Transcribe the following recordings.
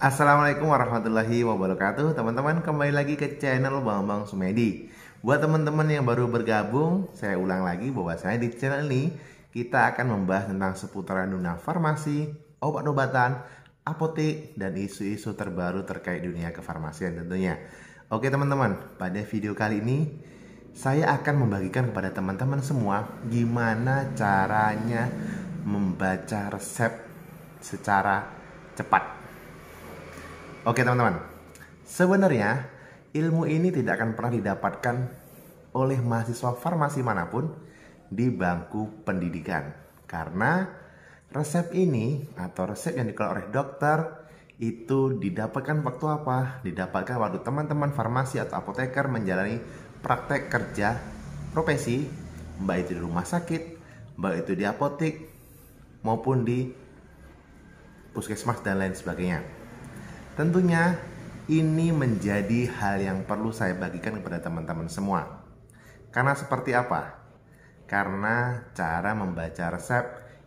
Assalamualaikum warahmatullahi wabarakatuh Teman-teman kembali lagi ke channel Bang Bang Sumedi Buat teman-teman yang baru bergabung Saya ulang lagi bahwa saya di channel ini Kita akan membahas tentang seputaran dunia farmasi Obat-obatan, apotek, dan isu-isu terbaru terkait dunia kefarmasian tentunya Oke teman-teman, pada video kali ini Saya akan membagikan kepada teman-teman semua Gimana caranya membaca resep secara cepat Oke teman-teman, sebenarnya ilmu ini tidak akan pernah didapatkan oleh mahasiswa farmasi manapun di bangku pendidikan. Karena resep ini atau resep yang dikeluarkan oleh dokter itu didapatkan waktu apa? Didapatkan waktu teman-teman farmasi atau apoteker menjalani praktek kerja profesi, baik itu di rumah sakit, baik itu di apotek, maupun di puskesmas dan lain sebagainya. Tentunya ini menjadi hal yang perlu saya bagikan kepada teman-teman semua. Karena seperti apa? Karena cara membaca resep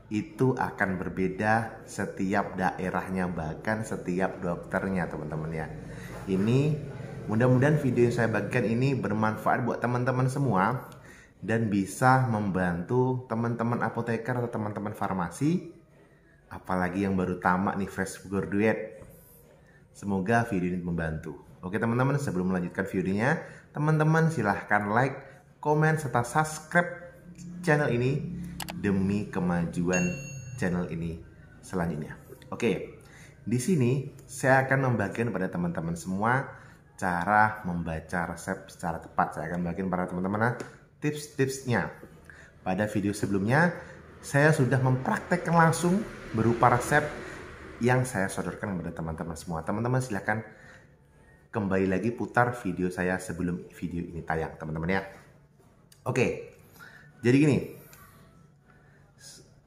itu akan berbeda setiap daerahnya bahkan setiap dokternya teman-teman ya. Ini mudah-mudahan video yang saya bagikan ini bermanfaat buat teman-teman semua dan bisa membantu teman-teman apoteker atau teman-teman farmasi apalagi yang baru tamak nih fresh graduate Semoga video ini membantu. Oke teman-teman, sebelum melanjutkan videonya, teman-teman silahkan like, komen, serta subscribe channel ini demi kemajuan channel ini selanjutnya. Oke, di sini saya akan membagikan pada teman-teman semua cara membaca resep secara tepat. Saya akan bagikan pada teman-teman ah, tips-tipsnya. Pada video sebelumnya, saya sudah mempraktekkan langsung berupa resep yang saya sodorkan kepada teman-teman semua. Teman-teman silahkan kembali lagi putar video saya sebelum video ini tayang teman-teman ya. Oke, jadi gini.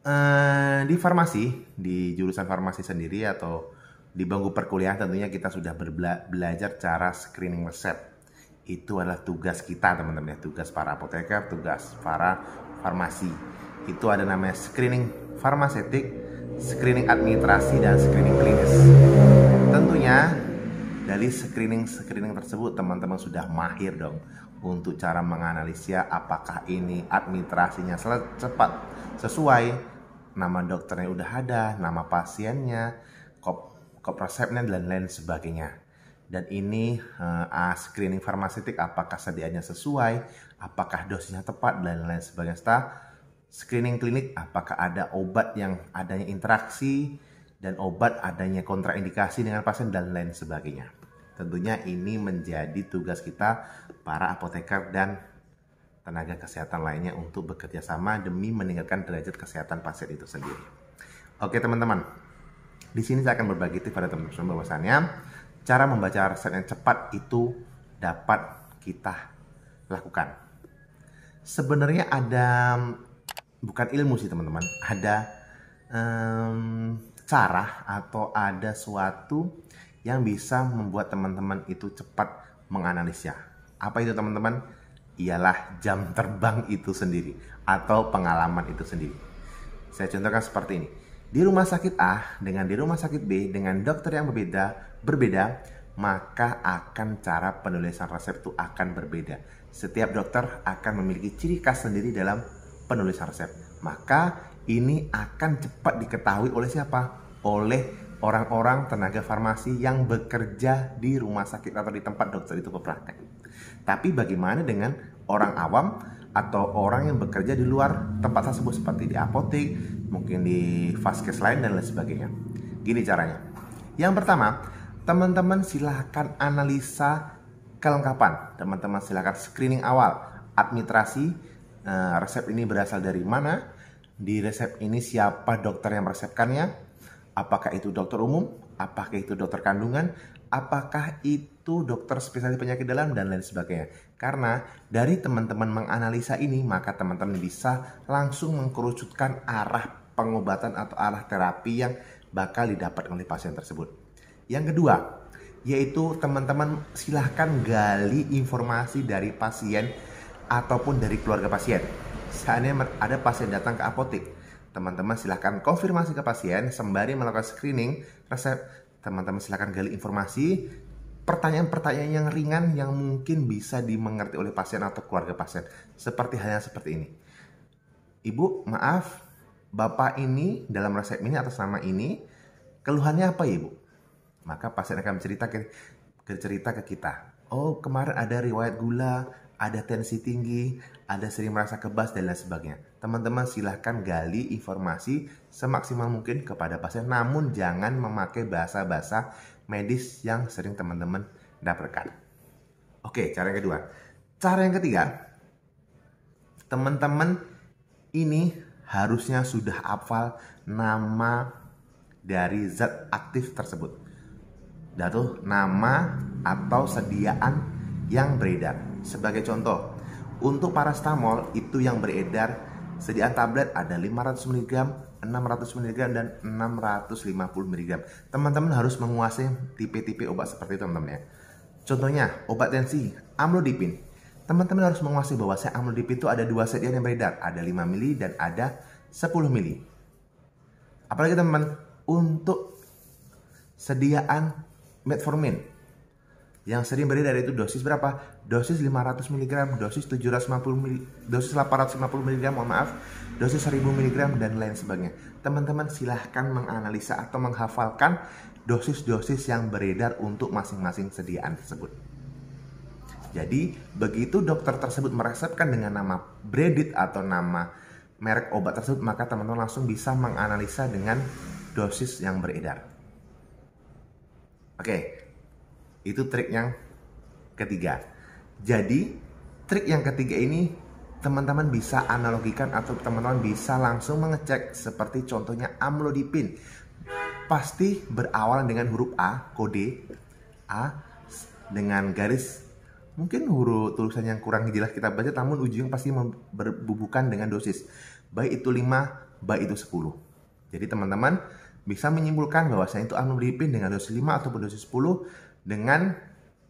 Eh, di farmasi, di jurusan farmasi sendiri atau di bangku perkuliahan tentunya kita sudah berbela belajar cara screening resep. Itu adalah tugas kita teman-teman ya, tugas para apoteker, tugas para farmasi. Itu ada namanya screening farmasetik screening administrasi dan screening klinis. Tentunya dari screening-screening tersebut teman-teman sudah mahir dong untuk cara menganalisa apakah ini administrasinya cepat sesuai nama dokternya udah ada, nama pasiennya, kop, kop resepnya dan lain sebagainya. Dan ini uh, screening farmasitik apakah sediaannya sesuai, apakah dosisnya tepat dan lain sebagainya. Setelah screening klinik apakah ada obat yang adanya interaksi dan obat adanya kontraindikasi dengan pasien dan lain sebagainya. Tentunya ini menjadi tugas kita para apoteker dan tenaga kesehatan lainnya untuk bekerja sama demi meningkatkan derajat kesehatan pasien itu sendiri. Oke teman-teman, di sini saya akan berbagi tips pada teman-teman bahwasannya cara membaca resep yang cepat itu dapat kita lakukan. Sebenarnya ada bukan ilmu sih teman-teman ada um, cara atau ada suatu yang bisa membuat teman-teman itu cepat menganalisa apa itu teman-teman ialah jam terbang itu sendiri atau pengalaman itu sendiri saya contohkan seperti ini di rumah sakit A dengan di rumah sakit B dengan dokter yang berbeda berbeda maka akan cara penulisan resep itu akan berbeda. Setiap dokter akan memiliki ciri khas sendiri dalam penulis resep. Maka ini akan cepat diketahui oleh siapa? Oleh orang-orang tenaga farmasi yang bekerja di rumah sakit atau di tempat dokter itu berpraktek. Tapi bagaimana dengan orang awam atau orang yang bekerja di luar tempat tersebut seperti di apotek, mungkin di vaskes lain dan lain sebagainya. Gini caranya. Yang pertama, teman-teman silahkan analisa kelengkapan. Teman-teman silahkan screening awal, administrasi, Eh, resep ini berasal dari mana, di resep ini siapa dokter yang meresepkannya, apakah itu dokter umum, apakah itu dokter kandungan, apakah itu dokter spesialis penyakit dalam dan lain sebagainya. Karena dari teman-teman menganalisa ini, maka teman-teman bisa langsung mengkerucutkan arah pengobatan atau arah terapi yang bakal didapat oleh pasien tersebut. Yang kedua, yaitu teman-teman silahkan gali informasi dari pasien ataupun dari keluarga pasien. Seandainya ada pasien datang ke apotek, teman-teman silahkan konfirmasi ke pasien sembari melakukan screening resep. Teman-teman silahkan gali informasi, pertanyaan-pertanyaan yang ringan yang mungkin bisa dimengerti oleh pasien atau keluarga pasien. Seperti halnya seperti ini. Ibu, maaf, bapak ini dalam resep ini atas nama ini, keluhannya apa ya ibu? Maka pasien akan bercerita ke, bercerita ke kita. Oh, kemarin ada riwayat gula, ada tensi tinggi, ada sering merasa kebas dan lain sebagainya. Teman-teman silahkan gali informasi semaksimal mungkin kepada pasien, namun jangan memakai bahasa-bahasa medis yang sering teman-teman dapatkan. Oke, cara yang kedua. Cara yang ketiga, teman-teman ini harusnya sudah hafal nama dari zat aktif tersebut. Datuh nama atau sediaan yang beredar. Sebagai contoh, untuk parastamol itu yang beredar sediaan tablet ada 500 mg, 600 mg dan 650 mg. Teman-teman harus menguasai tipe-tipe obat seperti itu teman-teman ya. Contohnya, obat tensi, amlodipin. Teman-teman harus menguasai bahwa saya amlodipin itu ada dua set yang beredar, ada 5 mili dan ada 10 mili. Apalagi teman-teman, untuk sediaan metformin yang sering beredar itu dosis berapa? Dosis 500 mg, dosis 750 mg, dosis 850 mg, mohon maaf, dosis 1000 mg dan lain sebagainya. Teman-teman silahkan menganalisa atau menghafalkan dosis-dosis yang beredar untuk masing-masing sediaan tersebut. Jadi, begitu dokter tersebut meresepkan dengan nama Bredit atau nama merek obat tersebut, maka teman-teman langsung bisa menganalisa dengan dosis yang beredar. Oke, okay. Itu trik yang ketiga. Jadi, trik yang ketiga ini teman-teman bisa analogikan atau teman-teman bisa langsung mengecek seperti contohnya amlodipin. Pasti berawal dengan huruf A, kode A dengan garis mungkin huruf tulisan yang kurang jelas kita baca namun ujungnya pasti berbubukan dengan dosis baik itu 5 baik itu 10 jadi teman-teman bisa menyimpulkan bahwa saya itu amlodipin dengan dosis 5 ataupun dosis 10 dengan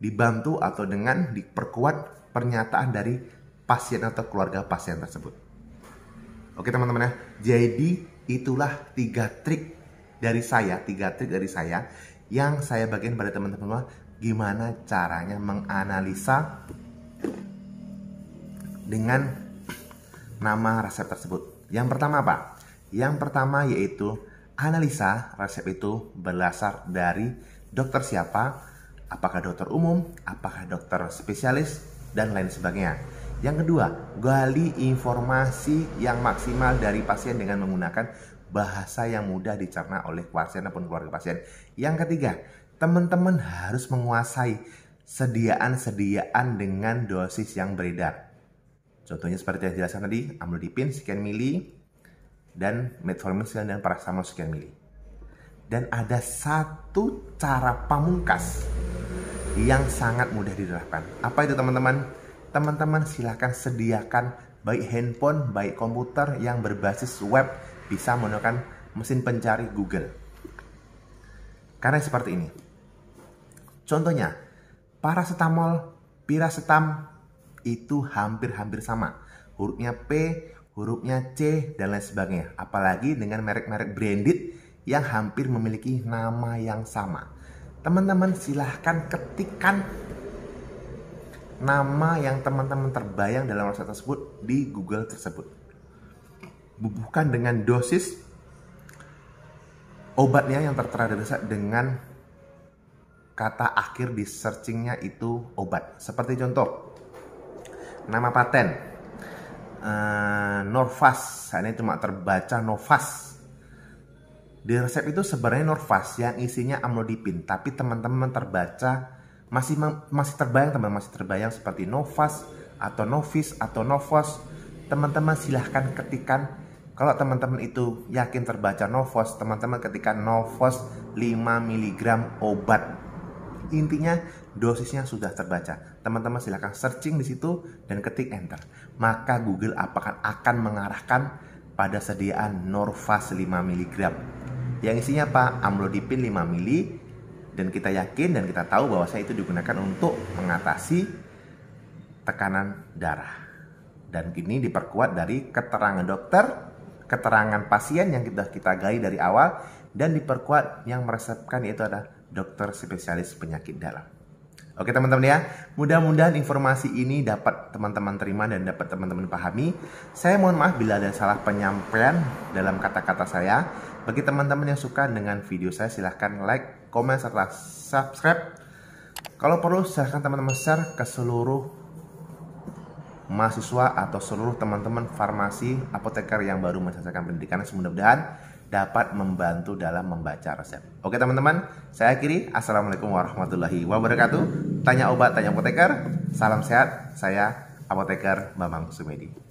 dibantu atau dengan diperkuat pernyataan dari pasien atau keluarga pasien tersebut. Oke teman-teman ya, jadi itulah tiga trik dari saya, tiga trik dari saya yang saya bagikan pada teman-teman semua gimana caranya menganalisa dengan nama resep tersebut. Yang pertama apa? Yang pertama yaitu analisa resep itu berdasar dari dokter siapa, apakah dokter umum, apakah dokter spesialis, dan lain sebagainya. Yang kedua, gali informasi yang maksimal dari pasien dengan menggunakan bahasa yang mudah dicerna oleh pasien ataupun keluarga pasien. Yang ketiga, teman-teman harus menguasai sediaan-sediaan dengan dosis yang beredar. Contohnya seperti yang dijelaskan tadi, amlodipin sekian mili, dan metformin sekian dan paracetamol sekian mili dan ada satu cara pamungkas yang sangat mudah diterapkan. Apa itu teman-teman? Teman-teman silahkan sediakan baik handphone, baik komputer yang berbasis web bisa menggunakan mesin pencari Google. Karena seperti ini. Contohnya, paracetamol, piracetam itu hampir-hampir sama. Hurufnya P, hurufnya C, dan lain sebagainya. Apalagi dengan merek-merek branded yang hampir memiliki nama yang sama. Teman-teman silahkan ketikkan nama yang teman-teman terbayang dalam website tersebut di Google tersebut. Bubuhkan dengan dosis obatnya yang tertera di resep dengan kata akhir di searchingnya itu obat. Seperti contoh, nama paten uh, eh, Norvas, nah, ini cuma terbaca Novas di resep itu sebenarnya Norvas yang isinya amlodipin, tapi teman-teman terbaca masih masih terbayang teman teman masih terbayang seperti Novas atau Novis atau Novos. Teman-teman silahkan ketikan kalau teman-teman itu yakin terbaca Novos, teman-teman ketikan Novos 5 mg obat. Intinya dosisnya sudah terbaca. Teman-teman silahkan searching di situ dan ketik enter. Maka Google apakah akan mengarahkan pada sediaan Norvas 5 mg yang isinya apa? Amlodipin 5 mili dan kita yakin dan kita tahu bahwa saya itu digunakan untuk mengatasi tekanan darah. Dan ini diperkuat dari keterangan dokter, keterangan pasien yang kita kita gali dari awal dan diperkuat yang meresepkan yaitu ada dokter spesialis penyakit dalam. Oke teman-teman ya, mudah-mudahan informasi ini dapat teman-teman terima dan dapat teman-teman pahami. Saya mohon maaf bila ada salah penyampaian dalam kata-kata saya. Bagi teman-teman yang suka dengan video saya silahkan like, komen, serta subscribe. Kalau perlu silahkan teman-teman share ke seluruh mahasiswa atau seluruh teman-teman farmasi apoteker yang baru menyelesaikan pendidikan. Mudah-mudahan dapat membantu dalam membaca resep. Oke teman-teman, saya akhiri. Assalamualaikum warahmatullahi wabarakatuh. Tanya obat, tanya apoteker. Salam sehat, saya apoteker Bambang Sumedi.